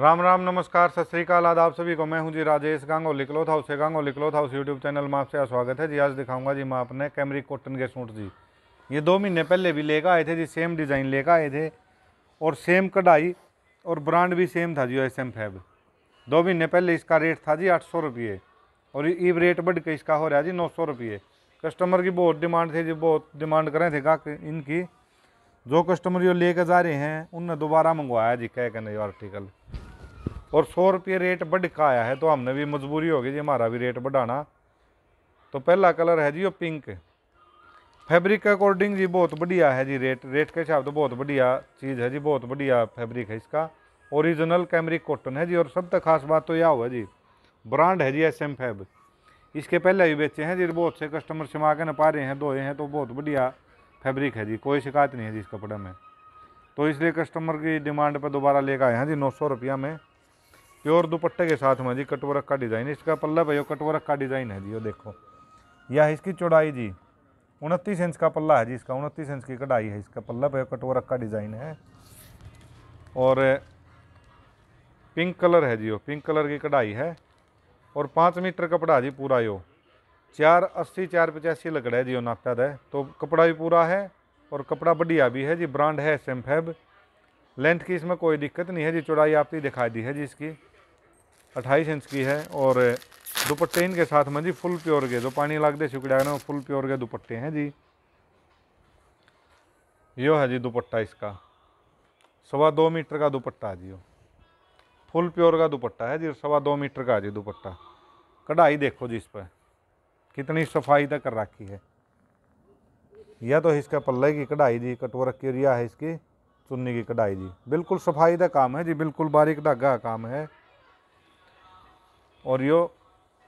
राम राम नमस्कार सत श्रीकाल आदाब सभी को मैं हूं जी राजेश गांगो लिकलोथ हाउस गांगो था उस यूट्यूब चैनल में आपसे स्वागत है जी आज दिखाऊंगा जी मैं अपने कैमरी कॉटन के सूट जी ये दो महीने पहले भी लेकर आए थे जी सेम डिज़ाइन लेकर आए थे और सेम कढ़ाई और ब्रांड भी सेम था जी एस एम फैब दो महीने पहले इसका रेट था जी आठ सौ रुपये और ईब रेट बढ़ के इसका हो रहा जी नौ सौ रुपये कस्टमर की बहुत डिमांड थी जी बहुत डिमांड करें थे गाहक इनकी जो कस्टमर ये लेकर जा रहे हैं उनने दोबारा मंगवाया जी कह कहने आर्टिकल और सौ रुपये रेट बढ़ का आया है तो हमने भी मजबूरी होगी जी हमारा भी रेट बढ़ाना तो पहला कलर है जी वो पिंक फैब्रिक अकॉर्डिंग जी बहुत बढ़िया है जी रेट रेट के हिसाब तो बहुत बढ़िया चीज़ है जी बहुत बढ़िया फैब्रिक है इसका ओरिजिनल कैमरिक कॉटन है जी और सबसे खास बात तो यह हुआ जी ब्रांड है जी एस एम फैब इसके पहले भी बेचे हैं जी बहुत से कस्टमर से मांगे ना पा रहे हैं धोए हैं तो बहुत बढ़िया फैब्रिक है जी कोई शिकायत नहीं है जी इस कपड़े में तो इसलिए कस्टमर की डिमांड पर दोबारा लेकर आए हैं जी नौ सौ रुपया में प्योर दुपट्टे के साथ में जी कटवरक का डिज़ाइन इसका पल्ला भाई कटवरक का डिज़ाइन है जी यो देखो यह इसकी चौड़ाई जी उनतीस इंच का पल्ला है जी इसका उनतीस इंच की कढ़ाई है इसका पल्ला पे कटवरक का डिज़ाइन है और पिंक कलर है जी वो पिंक कलर की कढ़ाई है और पाँच मीटर कपड़ा जी पूरा यो चार अस्सी चार पचासी लग रहा है जी वो नापटा है तो कपड़ा भी पूरा है और कपड़ा बढ़िया भी है जी ब्रांड है सेम फैब लेंथ की इसमें कोई दिक्कत नहीं है जी चौड़ाई आपकी दिखाई दी है जी इसकी अट्ठाईस इंच की है और दुपट्टे इनके साथ में जी फुल प्योर के जो पानी लागते सिकड़ा फुल प्योर के दुपट्टे हैं जी यो है जी दुपट्टा इसका सवा दो मीटर का दुपट्टा है जी वो फुल प्योर का दुपट्टा है जी सवा दो मीटर का है जी दुपट्टा कढ़ाई देखो जी इस पर कितनी सफाई तक कर रखी है यह तो इसका पल्ले की कढ़ाई जी कटोरक की रिया है इसकी चुन्नी की कढ़ाई जी बिल्कुल सफाई का काम है जी बिल्कुल बारीक धागा का काम है और यो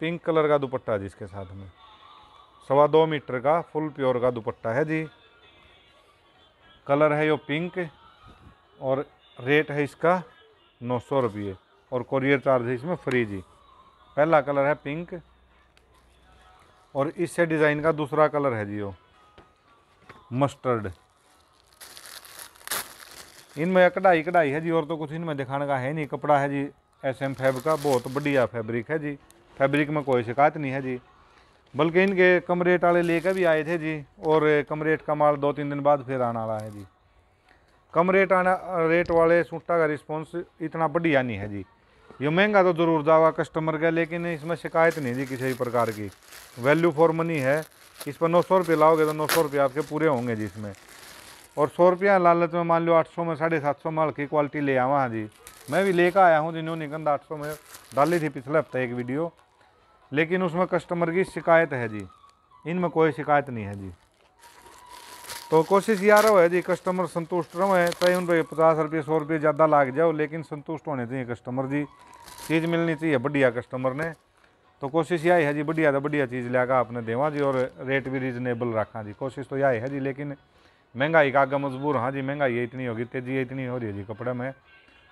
पिंक कलर का दुपट्टा जी इसके साथ में सवा दो मीटर का फुल प्योर का दुपट्टा है जी कलर है यो पिंक और रेट है इसका नौ सौ रुपये और कोरियर चार्ज है इसमें फ्री जी पहला कलर है पिंक और इससे डिज़ाइन का दूसरा कलर है जी वो मस्टर्ड इनमें कढ़ाई कढ़ाई है जी और तो कुछ इनमें दिखाने का है नहीं कपड़ा है जी एस एम फैब का बहुत बढ़िया फैब्रिक है जी फैब्रिक में कोई शिकायत नहीं है जी बल्कि इनके कम रेट वाले लेकर भी आए थे जी और कम रेट का माल दो तीन दिन बाद फिर आने वाला है जी कम रेट आना रेट वाले सूटा का रिस्पॉन्स इतना बढ़िया नहीं है जी ये महंगा तो ज़रूर जाएगा कस्टमर का लेकिन इसमें शिकायत नहीं जी किसी भी प्रकार की वैल्यू फॉर मनी है इस पर नौ सौ रुपये लाओगे तो नौ सौ रुपये आपके पूरे होंगे जी इसमें और सौ रुपया लालच में मान लो आठ सौ में साढ़े सात सौ में क्वालिटी ले आवा हाँ जी मैं भी लेकर आया हूँ जिन्होंने गंद आठ सौ में डाली थी पिछले हफ्ते एक वीडियो लेकिन उसमें कस्टमर की शिकायत है जी इनमें कोई शिकायत नहीं है जी तो कोशिश यार हो है जी कस्टमर संतुष्ट रहो है चाहे तो उन पर पचास रुपये सौ रुपये ज़्यादा लाग जाओ लेकिन संतुष्ट होने चाहिए कस्टमर जी चीज़ मिलनी चाहिए बढ़िया कस्टमर ने तो कोशिश यही है जी बढ़िया तो बढ़िया चीज़ लिया आपने देवा जी और रेट भी रिजनेबल रखा जी कोशिश तो यही है जी लेकिन महंगाई का आगे मजबूर हाँ जी महंगाई है इतनी होगी तेजी है इतनी हो रही है जी कपड़े में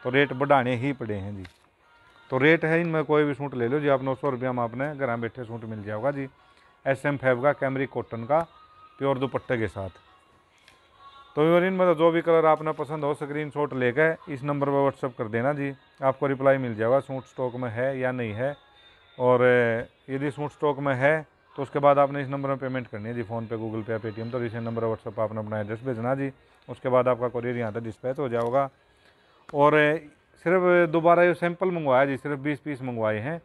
तो रेट बढ़ाने ही पड़े हैं जी तो रेट है इनमें कोई भी सूट ले लो जी आप नौ सौ रुपया में आपने घर बैठे सूट मिल जाएगा जी एस एम फाइव का कैमरी कॉटन का प्योर दुपट्टे के साथ तो इनमें तो जो भी कलर आपने पसंद हो स्क्रीन शॉट लेकर इस नंबर पर व्हाट्सअप कर देना जी आपको रिप्लाई मिल जाएगा सूट स्टॉक में है या नहीं है और यदि सूट स्टॉक में है तो उसके बाद आपने इस नंबर में पेमेंट करनी है जी PhonePe Google Pay Paytm तो इसी नंबर व्हाट्सअप पर आपने अपना एड्रेस भेजना जी उसके बाद आपका कॉरियर यहाँ तक डिस्पैच हो जाएगा और सिर्फ दोबारा ये सैंपल मंगवाया जी सिर्फ बीस पीस मंगवाए हैं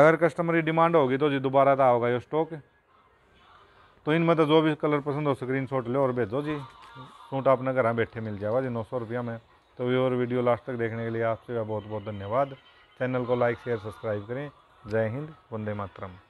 अगर कस्टमर की डिमांड होगी तो जी दोबारा तो आओगे ये स्टॉक तो इनमें तो जो भी कलर पसंद हो स्क्रीन शॉट लो और भेजो जी सूट आपने घर बैठे मिल जाएगा जी नौ सौ रुपया में तो ये और वीडियो लास्ट तक देखने के लिए आपसे बहुत बहुत धन्यवाद चैनल को लाइक शेयर सब्सक्राइब करें जय हिंद वंदे मातरम